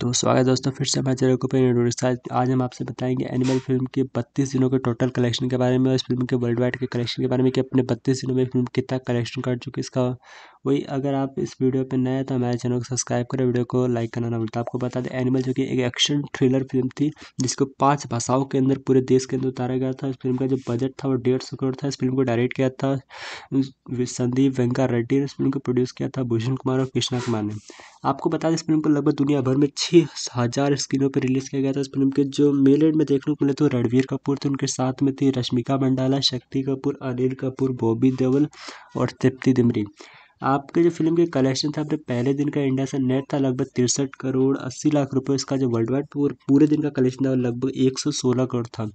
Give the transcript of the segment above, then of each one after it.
तो स्वागत दोस्तों फिर से हमारे चैनल को साथ आज हम आपसे बताएंगे एनिमल फिल्म के 32 दिनों के टोटल कलेक्शन के बारे में और इस फिल्म के वर्ल्ड वाइड के कलेक्शन के बारे में कि अपने 32 दिनों में फिल्म कितना कलेक्शन कर चुकी है इसका वही अगर आप इस वीडियो पर नए हैं तो हमारे चैनल को सब्सक्राइब करें वीडियो को लाइक करना ना बोलता आपको बता दें एनिमल जो कि एक एक्शन थ्रिलर फिल्म थी जिसको पाँच भाषाओं के अंदर पूरे देश के अंदर उतारा गया था इस फिल्म का जो बजट था वो डेढ़ सौ करोड़ था इस फिल्म को डायरेक्ट किया था संदीप वेंका रेड्डी ने इस फिल्म को प्रोड्यूस किया था भूषण कुमार और कृष्णा कुमार ने आपको बता दें इस फिल्म को लगभग दुनिया भर में छः हज़ार स्क्रीनों पर रिलीज़ किया गया था इस फिल्म के जो मेल एड में देखने को मिले तो रणवीर कपूर थे उनके साथ में थे रश्मिका मंडाला शक्ति कपूर अनिल कपूर बॉबी देवल और तृप्ति दिमरी आपके जो फिल्म के कलेक्शन था अपने पहले दिन का इंडिया से नेट था लगभग तिरसठ करोड़ अस्सी लाख रुपए इसका जो वर्ल्ड वाइड पूर, पूरे दिन का कलेक्शन था लगभग एक सौ सोलह करोड़ था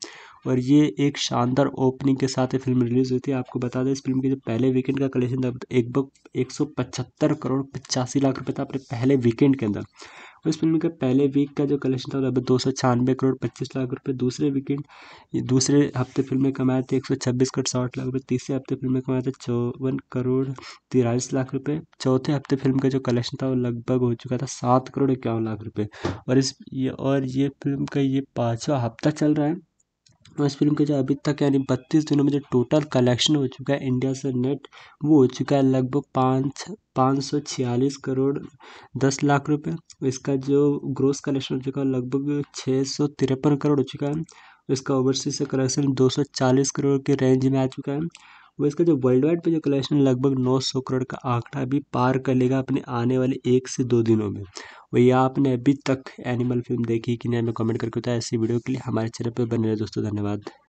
और ये एक शानदार ओपनिंग के साथ ये फिल्म रिलीज़ हुई थी आपको बता दें इस फिल्म के जो पहले वीकेंड का कलेक्शन था बग एक सौ पचहत्तर करोड़ पचासी लाख रुपये था अपने पहले वीकेंड के अंदर और इस फिल्म का पहले वीक का जो कलेक्शन था लगभग दो सौ छियानवे करोड़ पच्चीस लाख रुपये दूसरे वीकेंड दूसरे हफ्ते फिल्म में कमाए थे एक सौ छब्बीस करोड़ साठ लाख रुपये तीसरे हफ्ते फिल्म में कमाए थे चौवन करोड़ तिरालीस लाख रुपये चौथे हफ्ते फिल्म का जो कलेक्शन था वो लगभग हो चुका था सात करोड़ इक्यावन लाख रुपये और इस ये और ये फिल्म का ये पाँचवा हफ्ता चल रहा है और तो इस फिल्म के जो अभी तक यानी बत्तीस दिनों में जो टोटल कलेक्शन हो चुका है इंडिया से नेट वो हो चुका है लगभग पाँच पाँच सौ छियालीस करोड़ दस लाख रुपये इसका जो ग्रोस कलेक्शन हो चुका है लगभग छः सौ तिरपन करोड़ हो चुका है इसका ओवरसीज से कलेक्शन दो सौ चालीस करोड़ के रेंज में आ चुका है वो इसका जो वर्ल्ड वाइड पर जो कलेक्शन लगभग नौ सौ करोड़ का आंकड़ा भी पार कर लेगा अपने आने वाले एक से दो दिनों में वही आपने अभी तक एनिमल फिल्म देखी कि नहीं हमें कमेंट करके बताया ऐसी वीडियो के लिए हमारे चैनल पर बने रहे दोस्तों धन्यवाद